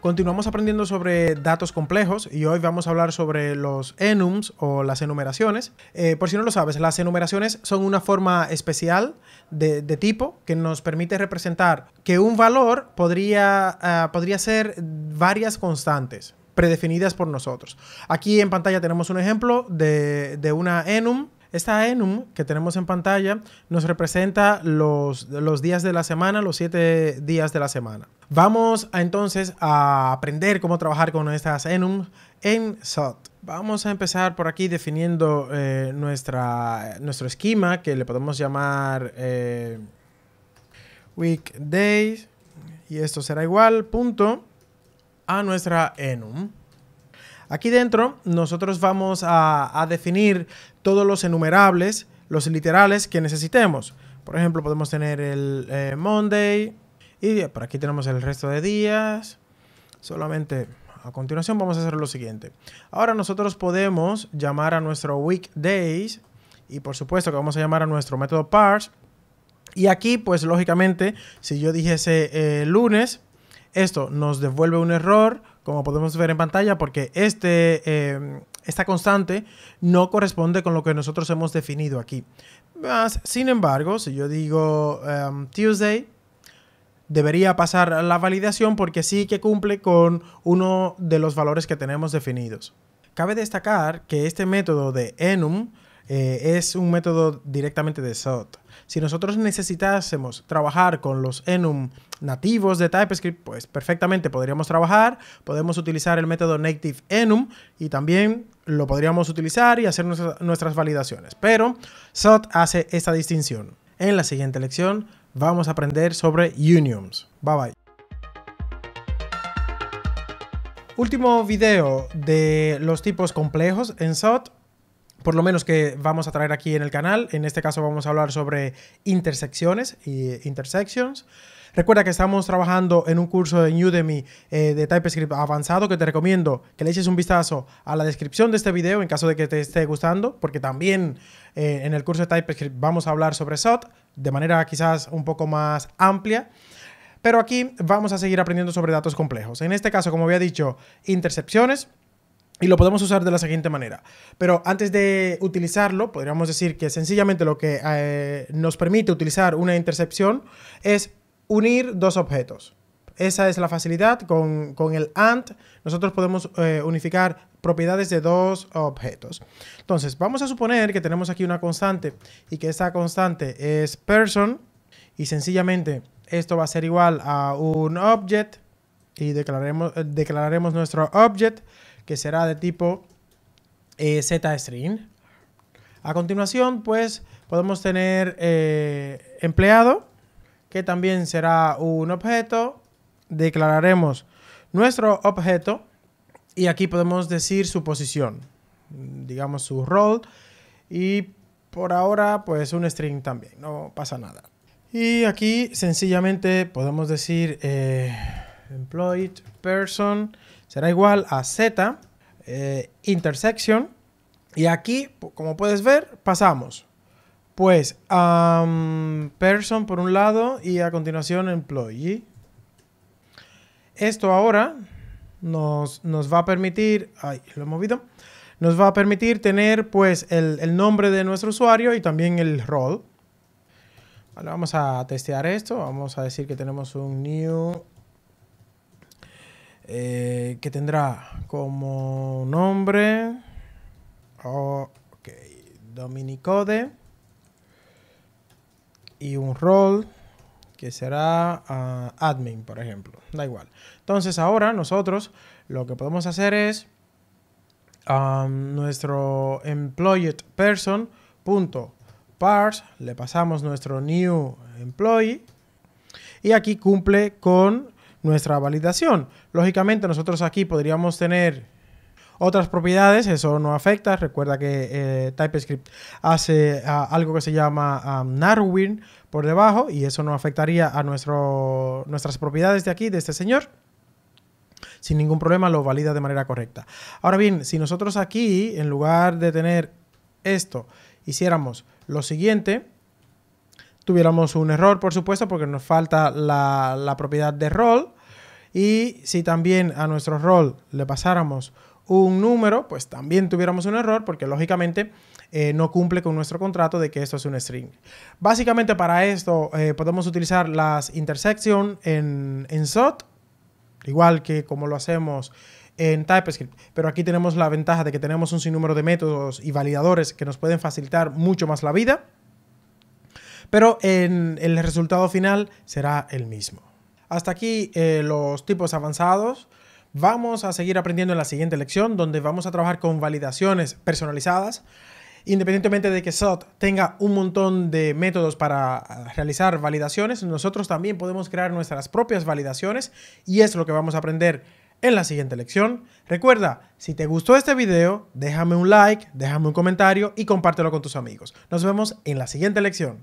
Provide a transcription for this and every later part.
Continuamos aprendiendo sobre datos complejos y hoy vamos a hablar sobre los enums o las enumeraciones. Eh, por si no lo sabes, las enumeraciones son una forma especial de, tipo que nos permite representar que un valor podría, eh, podría ser varias constantes predefinidas por nosotros. Aquí en pantalla tenemos un ejemplo de, de una enum esta enum que tenemos en pantalla nos representa los, los días de la semana, los siete días de la semana. Vamos entonces a aprender cómo trabajar con estas enum en SOT. Vamos a empezar por aquí definiendo eh, nuestra, nuestro esquema que le podemos llamar eh, weekdays y esto será igual punto a nuestra enum. Aquí dentro nosotros vamos a, definir todos los enumerables, los literales que necesitemos. Por ejemplo, podemos tener el eh, Monday y por aquí tenemos el resto de días. Solamente a continuación vamos a hacer lo siguiente. Ahora nosotros podemos llamar a nuestro weekdays y por supuesto que vamos a llamar a nuestro método parse. Y aquí, pues lógicamente, si yo dijese eh, lunes, esto nos devuelve un error como podemos ver en pantalla, porque este, eh, esta constante no corresponde con lo que nosotros hemos definido aquí. Mas, sin embargo, si yo digo um, Tuesday, debería pasar la validación porque sí que cumple con uno de los valores que tenemos definidos. Cabe destacar que este método de enum eh, es un método directamente de SOT. Si nosotros necesitásemos trabajar con los enum nativos de TypeScript, pues perfectamente podríamos trabajar. Podemos utilizar el método native enum y también lo podríamos utilizar y hacer nuestras validaciones. Pero SOT hace esta distinción. En la siguiente lección vamos a aprender sobre unions. Bye bye. Último video de los tipos complejos en SOT por lo menos que vamos a traer aquí en el canal. En este caso vamos a hablar sobre intersecciones y intersections. Recuerda que estamos trabajando en un curso de Udemy eh, de TypeScript avanzado que te recomiendo que le eches un vistazo a la descripción de este video en caso de que te esté gustando, porque también eh, en el curso de TypeScript vamos a hablar sobre SOT de manera quizás un poco más amplia. Pero aquí vamos a seguir aprendiendo sobre datos complejos. En este caso, como había dicho, intersecciones. Y lo podemos usar de la siguiente manera. Pero antes de utilizarlo, podríamos decir que sencillamente lo que eh, nos permite utilizar una intercepción es unir dos objetos. Esa es la facilidad. Con, el AND nosotros podemos eh, unificar propiedades de dos objetos. Entonces, vamos a suponer que tenemos aquí una constante y que esa constante es person y sencillamente esto va a ser igual a un object y declararemos, eh, declararemos nuestro object que será de tipo eh, Z-string. A continuación, pues, podemos tener eh, empleado, que también será un objeto. Declararemos nuestro objeto y aquí podemos decir su posición, digamos su role y por ahora pues un string también, no pasa nada. Y aquí sencillamente podemos decir eh, employed person será igual a Z eh, intersection. Y aquí, como puedes ver, pasamos pues a person por un lado y a continuación employee. Esto ahora nos, nos, va a permitir, lo he movido, nos va a permitir tener pues el, nombre de nuestro usuario y también el rol. vamos a testear esto, vamos a decir que tenemos un new eh, que tendrá como nombre Dominicode y un rol que será ah, admin, por ejemplo. Da igual. Entonces ahora nosotros lo que podemos hacer es nuestro employed person le pasamos nuestro new employee y aquí cumple con nuestra validación. Lógicamente nosotros aquí podríamos tener otras propiedades, eso no afecta. Recuerda que eh, TypeScript hace ah, algo que se llama ah, Narwin por debajo y eso no afectaría a nuestro, nuestras propiedades de aquí, de este señor. Sin ningún problema lo valida de manera correcta. Ahora bien, si nosotros aquí, en lugar de tener esto, hiciéramos lo siguiente, tuviéramos un error, por supuesto, porque nos falta la, propiedad de rol. Y si también a nuestro rol le pasáramos un número, pues también tuviéramos un error, porque lógicamente eh, no cumple con nuestro contrato de que esto es un string. Básicamente para esto eh, podemos utilizar las intersection en SOT, igual que como lo hacemos en TypeScript, pero aquí tenemos la ventaja de que tenemos un sinnúmero de métodos y validadores que nos pueden facilitar mucho más la vida pero en el resultado final será el mismo. Hasta aquí eh, los tipos avanzados. Vamos a seguir aprendiendo en la siguiente lección, donde vamos a trabajar con validaciones personalizadas. Independientemente de que SOT tenga un montón de métodos para ah, realizar validaciones, nosotros también podemos crear nuestras propias validaciones y es lo que vamos a aprender en la siguiente lección. Recuerda, si te gustó este video, déjame un like, déjame un comentario y compártelo con tus amigos. Nos vemos en la siguiente lección.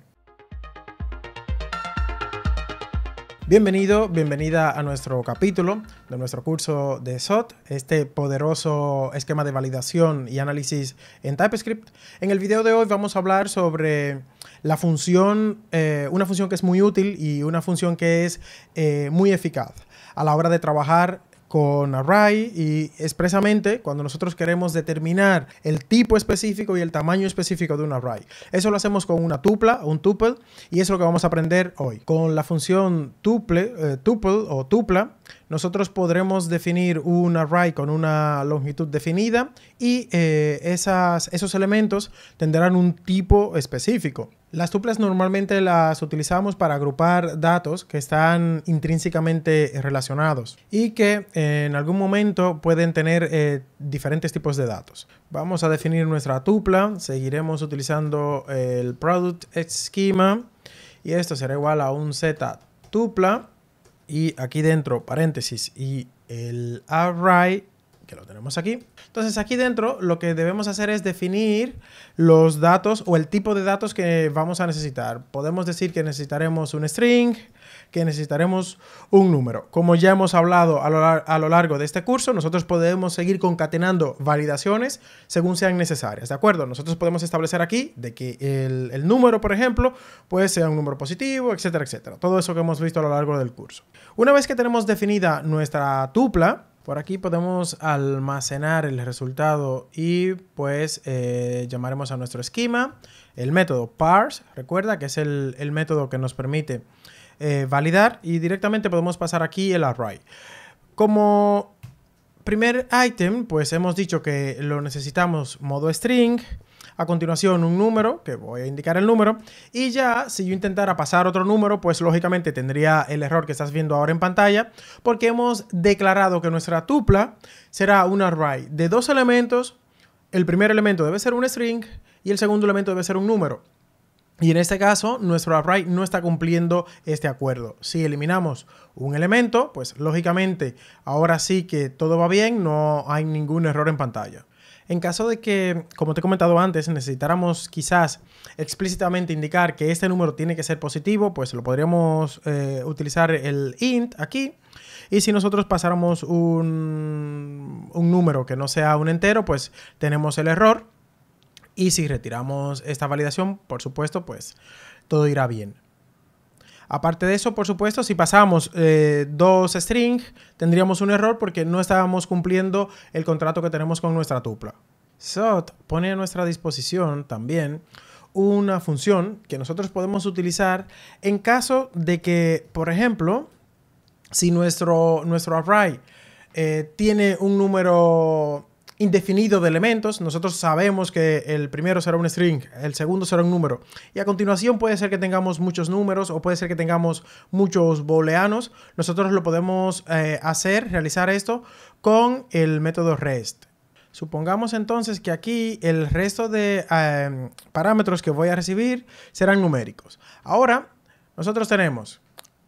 Bienvenido, bienvenida a nuestro capítulo de nuestro curso de SOT, este poderoso esquema de validación y análisis en TypeScript. En el video de hoy vamos a hablar sobre la función, eh, una función que es muy útil y una función que es eh, muy eficaz a la hora de trabajar con array y expresamente cuando nosotros queremos determinar el tipo específico y el tamaño específico de un array. Eso lo hacemos con una tupla, un tuple, y eso es lo que vamos a aprender hoy. Con la función tuple, eh, tuple o tupla, nosotros podremos definir un array con una longitud definida y eh, esos elementos tendrán un tipo específico. Las tuplas normalmente las utilizamos para agrupar datos que están intrínsecamente relacionados y que en algún momento pueden tener eh, diferentes tipos de datos. Vamos a definir nuestra tupla, seguiremos utilizando el product schema y esto será igual a un z tupla y aquí dentro, paréntesis, y el array que lo tenemos aquí. Entonces aquí dentro lo que debemos hacer es definir los datos o el tipo de datos que vamos a necesitar. Podemos decir que necesitaremos un string, que necesitaremos un número. Como ya hemos hablado a lo, largo de este curso, nosotros podemos seguir concatenando validaciones según sean necesarias, ¿de acuerdo? Nosotros podemos establecer aquí de que el, el número, por ejemplo, puede ser un número positivo, etcétera, etcétera. Todo eso que hemos visto a lo largo del curso. Una vez que tenemos definida nuestra tupla, por aquí podemos almacenar el resultado y pues eh, llamaremos a nuestro esquema el método parse, recuerda que es el, método que nos permite eh, validar y directamente podemos pasar aquí el array. Como primer item, pues hemos dicho que lo necesitamos modo string, a continuación un número, que voy a indicar el número, y ya si yo intentara pasar otro número, pues lógicamente tendría el error que estás viendo ahora en pantalla, porque hemos declarado que nuestra tupla será un array de dos elementos, el primer elemento debe ser un string y el segundo elemento debe ser un número. Y en este caso, nuestro array no está cumpliendo este acuerdo. Si eliminamos un elemento, pues lógicamente ahora sí que todo va bien, no hay ningún error en pantalla. En caso de que, como te he comentado antes, necesitáramos quizás explícitamente indicar que este número tiene que ser positivo, pues lo podríamos eh, utilizar el int aquí. Y si nosotros pasáramos un número que no sea un entero, pues tenemos el error. Y si retiramos esta validación, por supuesto, pues todo irá bien. Aparte de eso, por supuesto, si pasamos eh, dos strings, tendríamos un error porque no estábamos cumpliendo el contrato que tenemos con nuestra tupla. SOT pone a nuestra disposición también una función que nosotros podemos utilizar en caso de que, por ejemplo, si nuestro, nuestro array eh, tiene un número indefinido de elementos. Nosotros sabemos que el primero será un string, el segundo será un número. Y a continuación puede ser que tengamos muchos números o puede ser que tengamos muchos booleanos. Nosotros lo podemos eh, hacer, realizar esto con el método REST. Supongamos entonces que aquí el resto de eh, parámetros que voy a recibir serán numéricos. Ahora, nosotros tenemos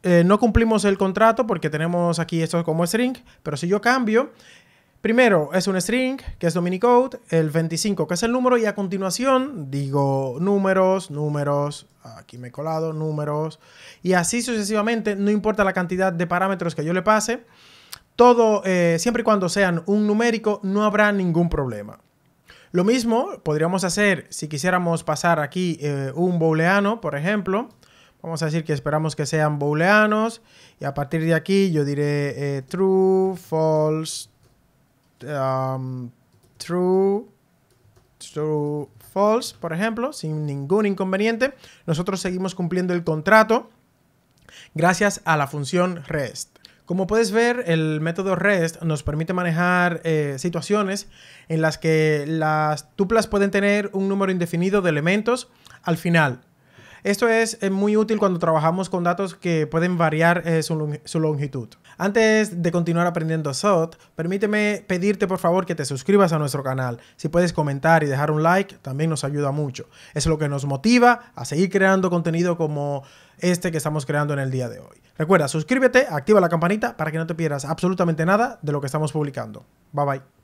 eh, no cumplimos el contrato porque tenemos aquí esto como string, pero si yo cambio Primero es un string, que es dominicode, el 25, que es el número, y a continuación digo números, números, aquí me he colado, números, y así sucesivamente, no importa la cantidad de parámetros que yo le pase, todo, eh, siempre y cuando sean un numérico, no habrá ningún problema. Lo mismo podríamos hacer si quisiéramos pasar aquí eh, un booleano, por ejemplo. Vamos a decir que esperamos que sean booleanos, y a partir de aquí yo diré eh, true, false, Um, true, true, false, por ejemplo, sin ningún inconveniente, nosotros seguimos cumpliendo el contrato gracias a la función REST. Como puedes ver, el método REST nos permite manejar eh, situaciones en las que las tuplas pueden tener un número indefinido de elementos al final. Esto es eh, muy útil cuando trabajamos con datos que pueden variar eh, su, su, longitud. Antes de continuar aprendiendo SOT, permíteme pedirte por favor que te suscribas a nuestro canal. Si puedes comentar y dejar un like, también nos ayuda mucho. Es lo que nos motiva a seguir creando contenido como este que estamos creando en el día de hoy. Recuerda, suscríbete, activa la campanita para que no te pierdas absolutamente nada de lo que estamos publicando. Bye bye.